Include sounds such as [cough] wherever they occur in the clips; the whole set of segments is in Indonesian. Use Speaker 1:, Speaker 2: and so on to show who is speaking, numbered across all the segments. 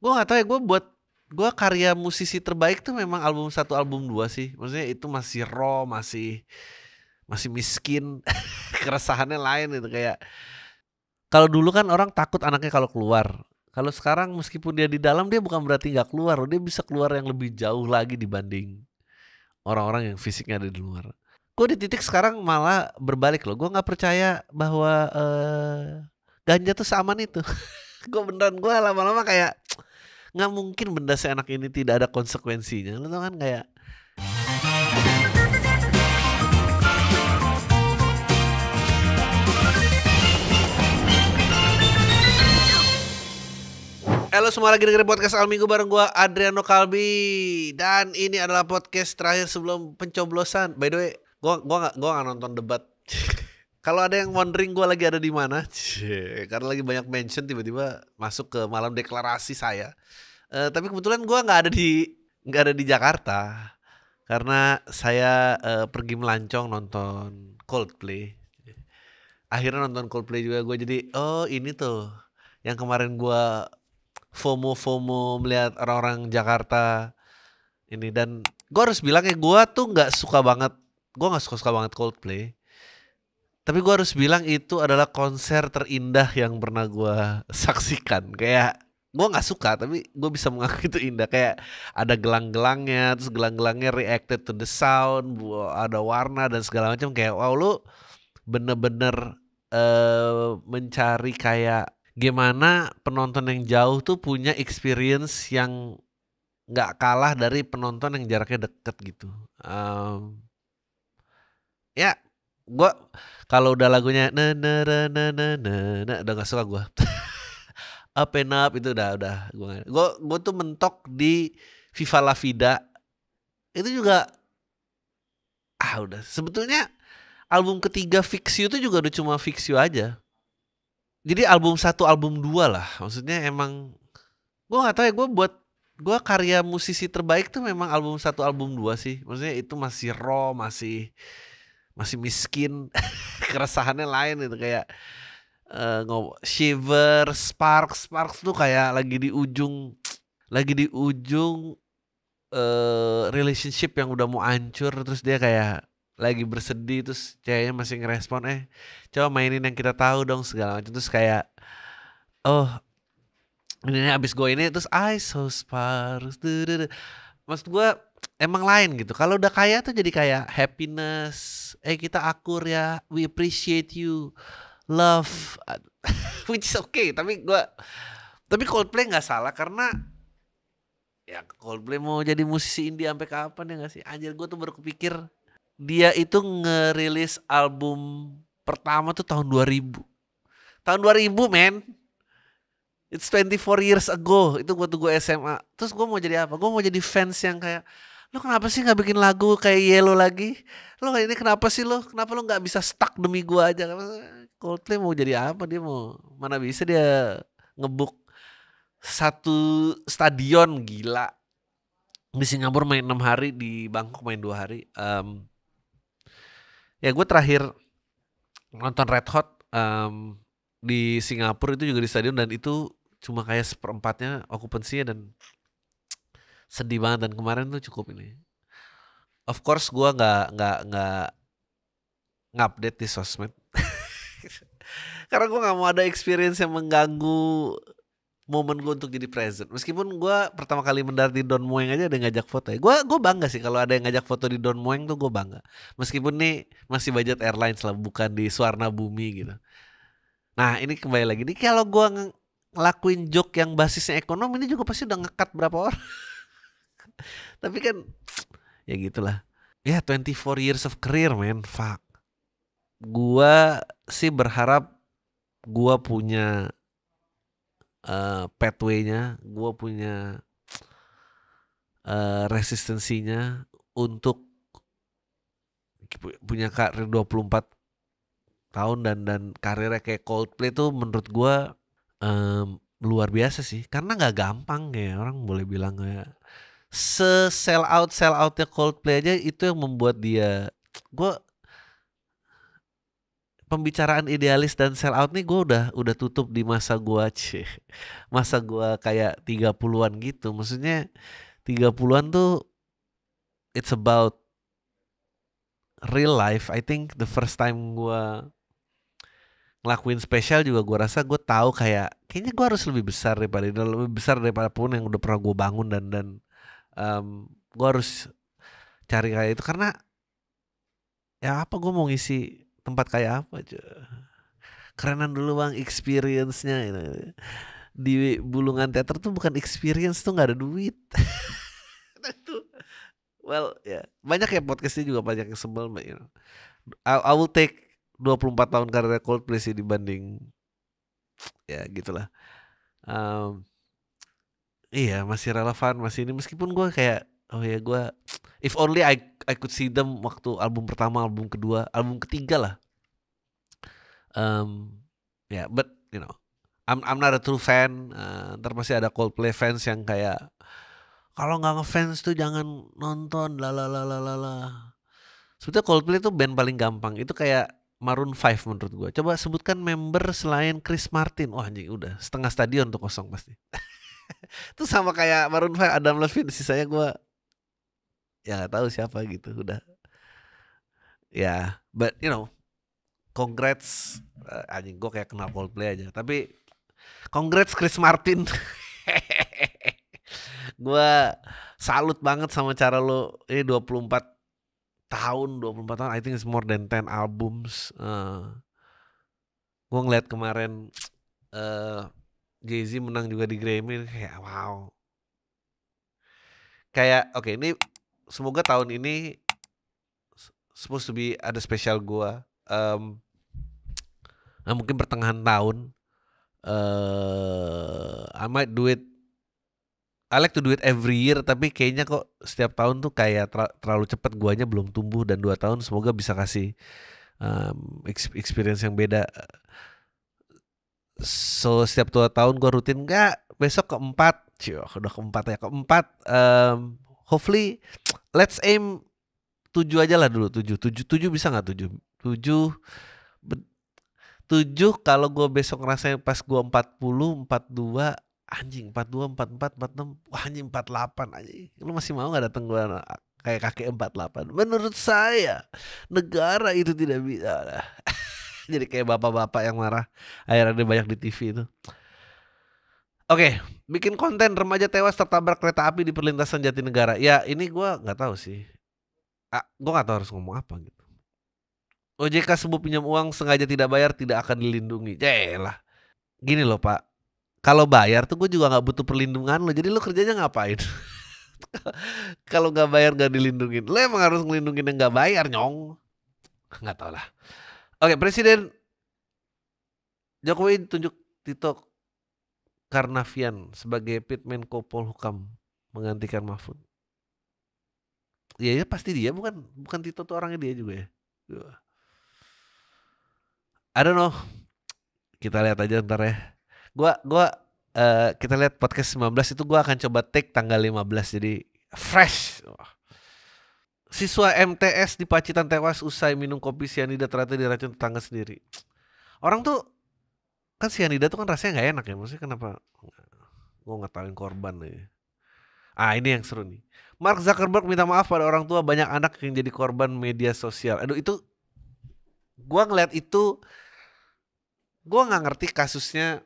Speaker 1: gue gak tau ya gue buat gue karya musisi terbaik tuh memang album satu album dua sih maksudnya itu masih raw masih masih miskin [laughs] keresahannya lain itu kayak kalau dulu kan orang takut anaknya kalau keluar kalau sekarang meskipun dia di dalam dia bukan berarti nggak keluar dia bisa keluar yang lebih jauh lagi dibanding orang-orang yang fisiknya ada di luar gue di titik sekarang malah berbalik loh gue nggak percaya bahwa uh, ganja tuh sama itu [laughs] gue beneran gue lama-lama kayak nggak mungkin benda seenak ini tidak ada konsekuensinya lo tau kan kayak Halo semua lagi dengerin podcast Al Minggu bareng gue Adriano Kalbi Dan ini adalah podcast terakhir sebelum pencoblosan By the way, gue gua gak, gak nonton debat [laughs] Kalau ada yang wondering gue lagi ada di mana, cie, karena lagi banyak mention tiba-tiba masuk ke malam deklarasi saya. Uh, tapi kebetulan gue nggak ada di nggak ada di Jakarta karena saya uh, pergi melancong nonton Coldplay. Akhirnya nonton Coldplay juga gue jadi oh ini tuh yang kemarin gue FOMO FOMO melihat orang-orang Jakarta ini dan gue harus bilang ya gue tuh nggak suka banget gue nggak suka suka banget Coldplay tapi gue harus bilang itu adalah konser terindah yang pernah gue saksikan kayak gue nggak suka tapi gue bisa mengaku itu indah kayak ada gelang-gelangnya terus gelang-gelangnya reacted to the sound ada warna dan segala macam kayak wow lu bener-bener uh, mencari kayak gimana penonton yang jauh tuh punya experience yang nggak kalah dari penonton yang jaraknya deket gitu um, ya gua kalau udah lagunya na na na na na na, na udah gak suka gua. [laughs] up and up itu udah udah gua. Gua gua tuh mentok di Viva La Vida itu juga ah udah sebetulnya album ketiga Fix You itu juga udah cuma Fix You aja jadi album satu album dua lah maksudnya emang gua gak tahu ya gua buat gua karya musisi terbaik tuh memang album satu album dua sih maksudnya itu masih raw masih masih miskin [laughs] keresahannya lain itu kayak uh, ngob shiver sparks sparks tuh kayak lagi di ujung [tsk] lagi di ujung uh, relationship yang udah mau hancur terus dia kayak lagi bersedih terus ceweknya masih ngerespon eh coba mainin yang kita tahu dong segala macam terus kayak oh ini, abis gue ini terus I so sparks maksud gue emang lain gitu. Kalau udah kaya tuh jadi kayak happiness, eh kita akur ya, we appreciate you, love, [laughs] which is okay. Tapi gue, tapi Coldplay nggak salah karena ya Coldplay mau jadi musisi indie sampai kapan ya nggak sih? Anjir gue tuh baru kepikir dia itu ngerilis album pertama tuh tahun 2000. Tahun 2000 men. It's 24 years ago. Itu gue tuh gue SMA. Terus gue mau jadi apa? Gue mau jadi fans yang kayak lo kenapa sih nggak bikin lagu kayak Yellow lagi lo ini kenapa sih lo kenapa lo nggak bisa stuck demi gua aja Coldplay mau jadi apa dia mau mana bisa dia ngebuk satu stadion gila di Singapura main enam hari di Bangkok main dua hari um, ya gue terakhir nonton Red Hot um, di Singapura itu juga di stadion dan itu cuma kayak seperempatnya okupansinya dan sedih banget dan kemarin tuh cukup ini of course gue nggak nggak nggak ngupdate di sosmed [laughs] karena gue nggak mau ada experience yang mengganggu momen gue untuk jadi present meskipun gue pertama kali mendarat di Don Moeng aja ada yang ngajak foto ya gue gue bangga sih kalau ada yang ngajak foto di Don Moeng tuh gue bangga meskipun nih masih budget airlines lah bukan di Suwarna Bumi gitu nah ini kembali lagi nih kalau gue ngelakuin joke yang basisnya ekonomi ini juga pasti udah ngekat berapa orang [laughs] [laughs] tapi kan ya gitulah ya yeah, 24 years of career man fuck gua sih berharap gua punya uh, pathway-nya gua punya uh, resistensinya untuk punya karir 24 tahun dan dan karirnya kayak Coldplay tuh menurut gua um, luar biasa sih karena nggak gampang ya orang boleh bilang kayak se sell out sell outnya Coldplay aja itu yang membuat dia gue pembicaraan idealis dan sell out nih gue udah udah tutup di masa gue [laughs] c masa gue kayak 30-an gitu maksudnya 30-an tuh it's about real life I think the first time gue ngelakuin spesial juga gue rasa gue tahu kayak kayaknya gue harus lebih besar daripada lebih besar daripada pun yang udah pernah gue bangun dan dan um, gue harus cari kayak itu karena ya apa gue mau ngisi tempat kayak apa aja kerenan dulu bang experience-nya gitu. di bulungan teater tuh bukan experience tuh nggak ada duit [laughs] nah, itu well ya yeah. banyak ya podcastnya juga banyak yang sebel mbak you gitu. know. I, I will take 24 tahun karir Coldplay sih dibanding ya gitulah um, iya masih relevan masih ini meskipun gue kayak oh ya gue if only I I could see them waktu album pertama album kedua album ketiga lah um, ya yeah, but you know I'm I'm not a true fan uh, ntar masih ada Coldplay fans yang kayak kalau nggak ngefans tuh jangan nonton lalalalalala sebetulnya Coldplay tuh band paling gampang itu kayak Maroon 5 menurut gue coba sebutkan member selain Chris Martin wah anjing udah setengah stadion tuh kosong pasti [laughs] itu sama kayak Maroon 5 Adam Levine sisanya gue ya nggak tahu siapa gitu udah ya yeah, but you know congrats uh, anjing gue kayak kenal Coldplay aja tapi congrats Chris Martin [laughs] gue salut banget sama cara lo ini 24 tahun 24 tahun I think it's more than 10 albums uh, eh. gue ngeliat kemarin uh, Jay Z menang juga di Grammy kayak wow kayak oke okay, ini semoga tahun ini supposed to be ada spesial gua um, nah mungkin pertengahan tahun uh, I might do it I like to do it every year tapi kayaknya kok setiap tahun tuh kayak ter terlalu cepat guanya belum tumbuh dan dua tahun semoga bisa kasih um, experience yang beda so, setiap dua tahun gue rutin nggak besok keempat cuy udah keempat ya keempat um, hopefully let's aim tujuh aja lah dulu tujuh tujuh tujuh bisa nggak tujuh tujuh tujuh kalau gue besok ngerasa pas gue empat puluh empat dua anjing empat dua empat empat empat enam wah anjing empat delapan anjing lu masih mau nggak datang gue kayak kakek empat delapan? menurut saya negara itu tidak bisa [laughs] jadi kayak bapak-bapak yang marah akhirnya dia banyak di TV itu Oke, okay, bikin konten remaja tewas tertabrak kereta api di perlintasan Jatinegara. Ya, ini gue nggak tahu sih. Ah, gue nggak tahu harus ngomong apa gitu. OJK sebut pinjam uang sengaja tidak bayar tidak akan dilindungi. Jelah. Ya Gini loh pak, kalau bayar tuh gue juga nggak butuh perlindungan lo. Jadi lo kerjanya ngapain? [laughs] kalau nggak bayar nggak dilindungin, lo emang harus ngelindungin yang nggak bayar nyong. Nggak tau lah. Oke, Presiden Jokowi tunjuk Tito Karnavian sebagai kopol Hukam menggantikan Mahfud. Iya ya pasti dia bukan bukan Tito tuh orangnya dia juga ya. I don't know. Kita lihat aja ntar ya. Gua gua uh, kita lihat podcast 19 itu gua akan coba take tanggal 15 jadi fresh. Wah. Siswa MTS di Pacitan tewas usai minum kopi sianida ternyata diracun tetangga sendiri. Orang tuh kan sianida tuh kan rasanya nggak enak ya, maksudnya kenapa? Gue ngetawain korban nih. Ah ini yang seru nih. Mark Zuckerberg minta maaf pada orang tua banyak anak yang jadi korban media sosial. Aduh itu, gue ngeliat itu, gue nggak ngerti kasusnya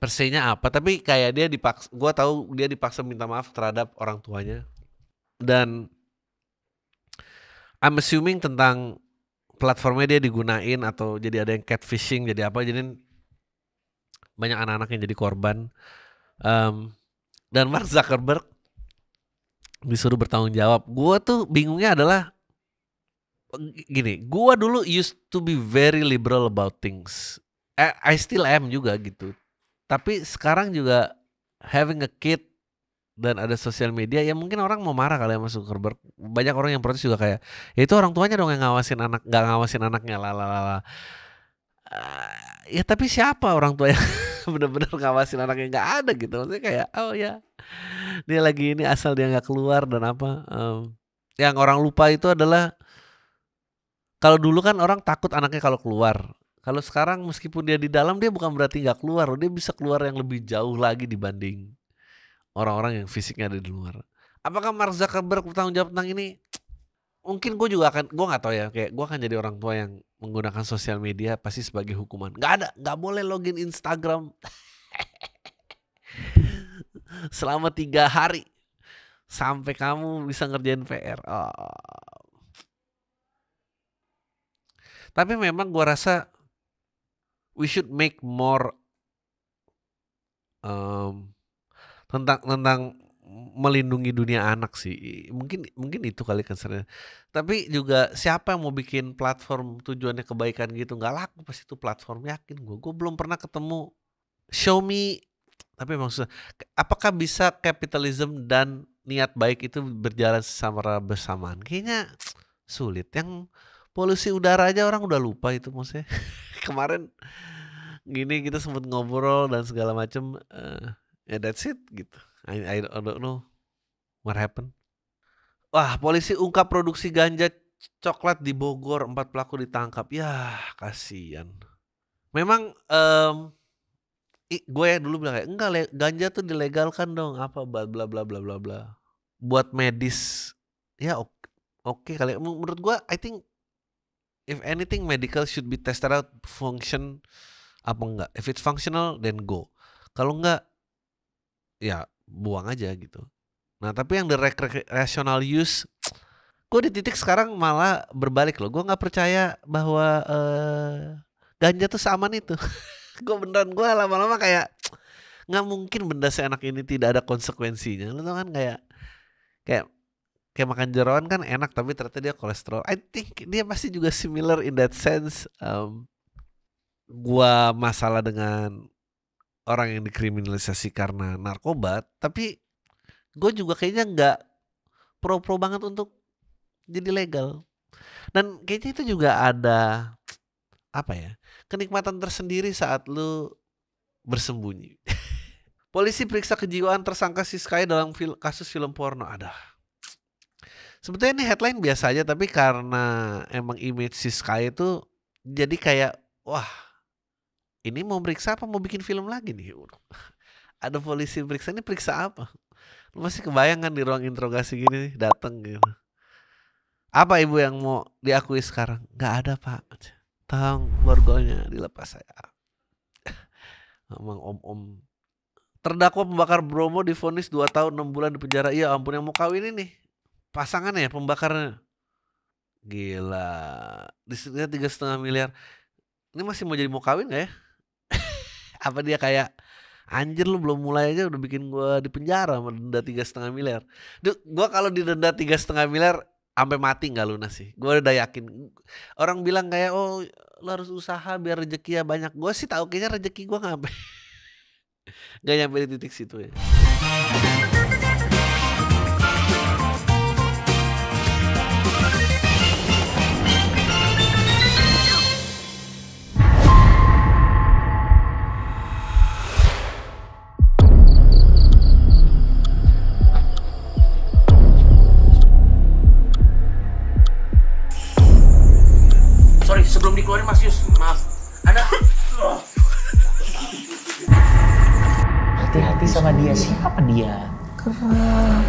Speaker 1: persennya apa. Tapi kayak dia dipaksa, gue tahu dia dipaksa minta maaf terhadap orang tuanya. Dan I'm assuming tentang platformnya dia digunain atau jadi ada yang catfishing jadi apa jadi banyak anak-anak yang jadi korban um, dan Mark Zuckerberg disuruh bertanggung jawab gue tuh bingungnya adalah gini gue dulu used to be very liberal about things I still am juga gitu tapi sekarang juga having a kid dan ada sosial media ya mungkin orang mau marah kali ya mas Zuckerberg banyak orang yang protes juga kayak ya itu orang tuanya dong yang ngawasin anak nggak ngawasin anaknya lalalala uh, ah, ya tapi siapa orang tua yang [laughs] benar benar ngawasin anaknya nggak ada gitu maksudnya kayak oh ya dia lagi ini asal dia nggak keluar dan apa um, yang orang lupa itu adalah kalau dulu kan orang takut anaknya kalau keluar kalau sekarang meskipun dia di dalam dia bukan berarti nggak keluar dia bisa keluar yang lebih jauh lagi dibanding orang-orang yang fisiknya ada di luar. Apakah Mark Zuckerberg bertanggung jawab tentang ini? Mungkin gue juga akan, gue gak tahu ya, kayak gue akan jadi orang tua yang menggunakan sosial media pasti sebagai hukuman. Gak ada, gak boleh login Instagram [laughs] selama tiga hari sampai kamu bisa ngerjain PR. Oh. Tapi memang gue rasa we should make more um, tentang tentang melindungi dunia anak sih mungkin mungkin itu kali concernnya tapi juga siapa yang mau bikin platform tujuannya kebaikan gitu nggak laku pasti itu platform yakin gue gue belum pernah ketemu Xiaomi tapi maksud apakah bisa kapitalisme dan niat baik itu berjalan secara bersamaan kayaknya sulit yang polusi udara aja orang udah lupa itu maksudnya [laughs] kemarin gini kita sempat ngobrol dan segala macem uh, yeah, that's it gitu I, I don't know what happened wah polisi ungkap produksi ganja coklat di Bogor empat pelaku ditangkap ya kasihan memang um, gue dulu bilang kayak enggak ganja tuh dilegalkan dong apa bla bla bla bla bla bla buat medis ya oke okay, okay kali menurut gue I think if anything medical should be tested out function apa enggak if it's functional then go kalau enggak ya buang aja gitu nah tapi yang the recreational use gue di titik sekarang malah berbalik loh gue nggak percaya bahwa uh, ganja tuh seaman itu [laughs] gue beneran gue lama-lama kayak nggak mungkin benda seenak ini tidak ada konsekuensinya Lo tau kan kayak kayak kayak makan jeroan kan enak tapi ternyata dia kolesterol I think dia pasti juga similar in that sense um, gua masalah dengan orang yang dikriminalisasi karena narkoba tapi gue juga kayaknya nggak pro-pro banget untuk jadi legal dan kayaknya itu juga ada apa ya kenikmatan tersendiri saat lu bersembunyi [laughs] polisi periksa kejiwaan tersangka Sky dalam film, kasus film porno ada sebetulnya ini headline biasa aja tapi karena emang image Sky itu jadi kayak wah ini mau periksa apa mau bikin film lagi nih [laughs] ada polisi periksa ini periksa apa lu masih kebayangkan di ruang interogasi gini datang gitu apa ibu yang mau diakui sekarang nggak ada pak tang borgolnya dilepas saya emang [laughs] om-om terdakwa pembakar Bromo difonis 2 tahun 6 bulan di penjara iya ampun yang mau kawin ini pasangannya ya pembakarnya gila di tiga setengah miliar ini masih mau jadi mau kawin gak ya apa dia kayak anjir lu belum mulai aja udah bikin gua di penjara denda tiga setengah miliar Duh, gua kalau denda tiga setengah miliar sampai mati nggak lunas sih gua udah yakin orang bilang kayak oh lu harus usaha biar rezeki ya banyak gua sih tau kayaknya rezeki gua nggak sampai [laughs] nggak nyampe di titik situ ya hati-hati sama dia siapa dia keren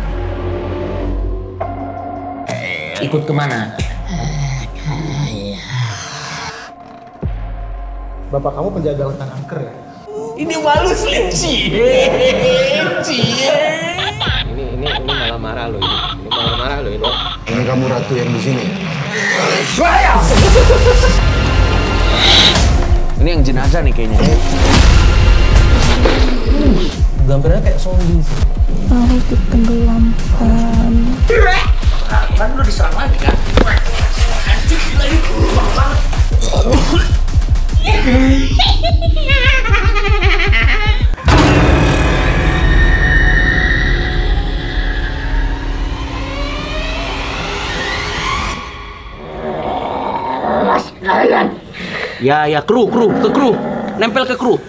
Speaker 1: ikut kemana Bapak kamu penjaga hutan angker ya? Ini malu selinci. Ini ini ini malah marah loh ini. Ini malah marah loh ini. Ini kamu ratu yang di sini. Saya ini yang jenazah nih kayaknya. Gambarnya kayak zombie sih. Oh, itu tenggelamkan. kan lu diserang lagi kan? Anjir, gila ini kurang banget. Kalian Ya, ya, kru, kru, ke kru. Nempel ke kru.